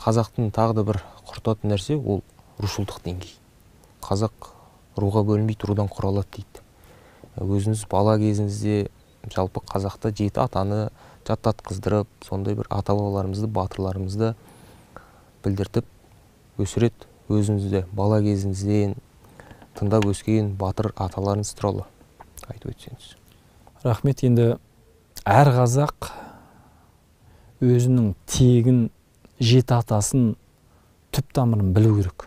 қазақтың тағы да бір құртатын нәрсе ол рушылдық деңгей қазақ руға бөлінбейді рудан құралады дейді ә, өзіңіз бала кезіңізде жалпы қазақта жеті атаны жаттатқыздырып сондай бір ата бабаларымызды батырларымызды білдіртіп өсірет өзіңізді бала кезіңізден тыңдап өскен батыр аталарыңыз туралы айтып өтсеңіз рахмет енді әр қазақ өзінің тегін жеті атасын түп тамырын білу керек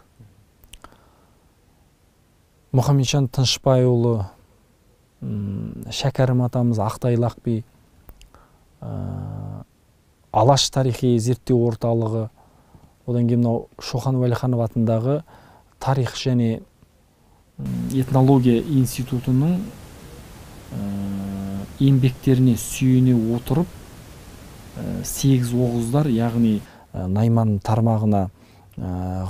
мұхамеджан тынышбайұлы шәкәрім атамыз ақтайлақ би ә, алаш тарихи зерттеу орталығы одан кейін мынау шоқан уәлиханов атындағы тарих және этнология институтының ә, еңбектеріне сүйене отырып сегіз оғыздар яғни Э, найман тармағына э,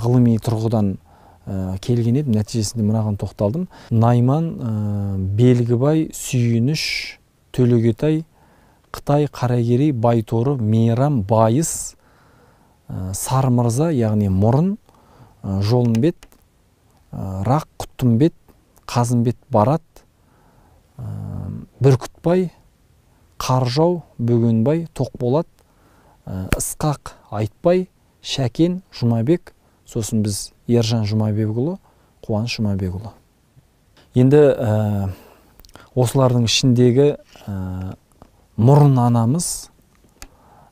ғылыми тұрғыдан э, келген едім нәтижесінде мынаған тоқталдым найман белгібай сүйініш төлегетай қытай қарагерей байторы мейрам байыс сармырза яғни мұрын жолымбет, рақ құттымбет қазымбет барат бүркітбай қаржау бөгенбай тоқболат ысқақ айтбай шәкен жұмабек сосын біз ержан жұмабекұлы қуаныш жұмабекұлы енді ә, осылардың ішіндегі ә, мұрын анамыз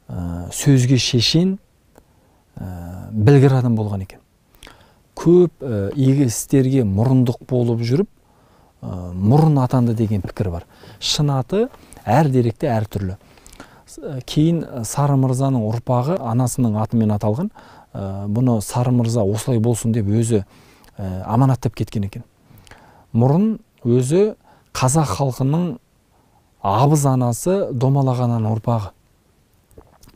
ә, сөзге шешен ә, білгір адам болған екен көп ә, игі істерге мұрындық болып жүріп мұрын атанды деген пікір бар шын аты әр деректе әртүрлі Э, кейін э, сары мырзаның ұрпағы анасының атымен аталған э, бұны сары мырза осылай болсын деп өзі ә, аманаттап кеткен екен мұрын өзі қазақ халқының абыз анасы домалаған ұрпағы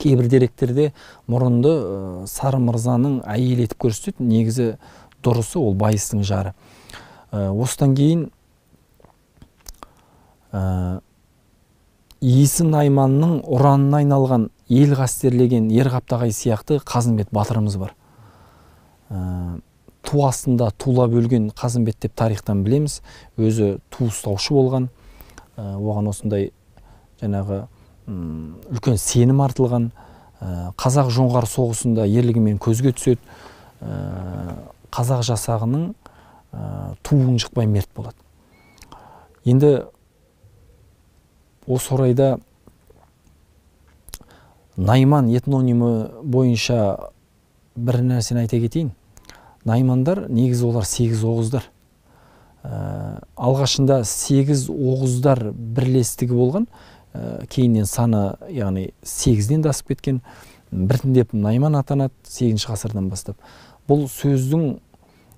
кейбір деректерде мұрынды ә, сары мырзаның әйелі етіп көрсетеді негізі дұрысы ол байыстың жары осыдан кейін иісі найманның ұранына айналған ел қастерлеген ер қаптағай сияқты қазымбет батырымыз бар ә, ту астында тулап өлген қазымбет деп тарихтан білеміз өзі ту ұстаушы болған ә, оған осындай жаңағы үлкен сенім артылған ә, қазақ жоңғар соғысында ерлігімен көзге түседі ә, қазақ жасағының ә, туын жықпай мерт болады енді осы орайда найман этнонимі бойынша бір нәрсені айта кетейін наймандар негізі олар сегіз оғыздар ә, алғашында сегіз оғыздар бірлестігі болған ә, кейіннен саны яғни сегізден де асып кеткен біртіндеп найман атанады сегізінші ғасырдан бастап бұл сөздің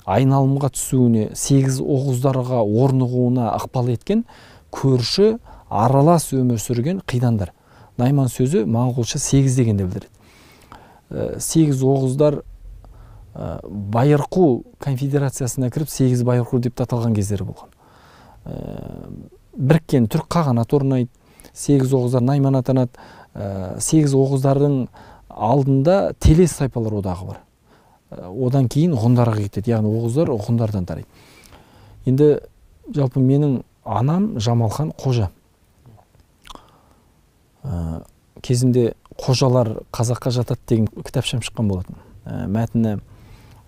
айналымға түсуіне сегіз оғыздарға орнығуына ықпал еткен көрші аралас өмір сүрген қидандар найман сөзі моңғолша сегіз дегенді білдіреді э, сегіз оғыздар э, байырқу конфедерациясына кіріп сегіз байырқу деп те аталған кездері болған э, біріккен түрік қағанат орнайды сегіз оғыздар найман атанады сегіз оғыздардың алдында телес тайпалар одағы бар одан кейін ғұндарға кетеді яғни оғыздар ғұндардан тарайды енді жалпы менің анам жамалхан қожа кезінде қожалар қазаққа жатады деген кітапшам шыққан болатын ә, мәтіні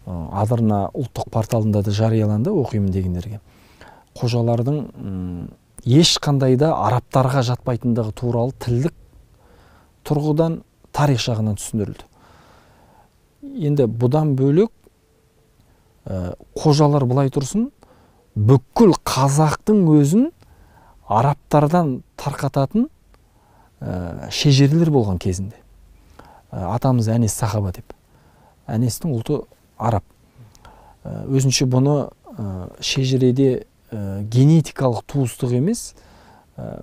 адырна ұлттық порталында да жарияланды оқимын дегендерге қожалардың ә, ешқандай да арабтарға жатпайтындығы туралы тілдік тұрғыдан тарих жағынан түсіндірілді енді бұдан бөлек ә, қожалар былай тұрсын бүкіл қазақтың өзін арабтардан тарқататын ә, шежірелер болған кезінде ә, атамыз әнес сахаба деп әнестің ұлты араб ә, өзінше бұны ә, шежіреде ә, генетикалық туыстық емес ә,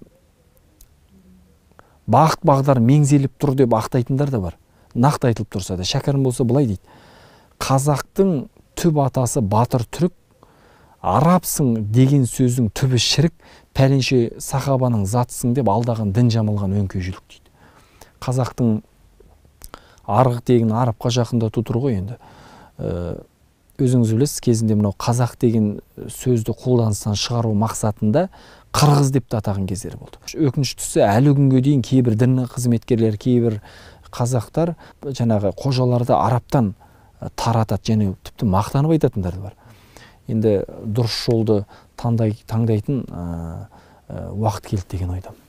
бағыт бағдар меңзеліп тұр деп ақтайтындар да бар нақты айтылып тұрса да шәкәрім болса былай дейді қазақтың түп атасы батыр түрік арабсың деген сөздің түбі шірік пәленше сахабаның затысың деп алдаған дін өңкей жүлік дейді қазақтың арғы тегін арабқа жақындату тұр ғой енді ә, өзіңіз білесіз кезінде мынау қазақ деген сөзді қолданыстан шығару мақсатында қырғыз деп те атаған кездер болды өкініштісі әлі күнге дейін кейбір дін қызметкерлері кейбір қазақтар жаңағы қожаларды арабтан таратады және тіпті мақтанып айтатындар да бар енді дұрыс жолды таңдай, таңдайтын уақыт келді деген ойдамын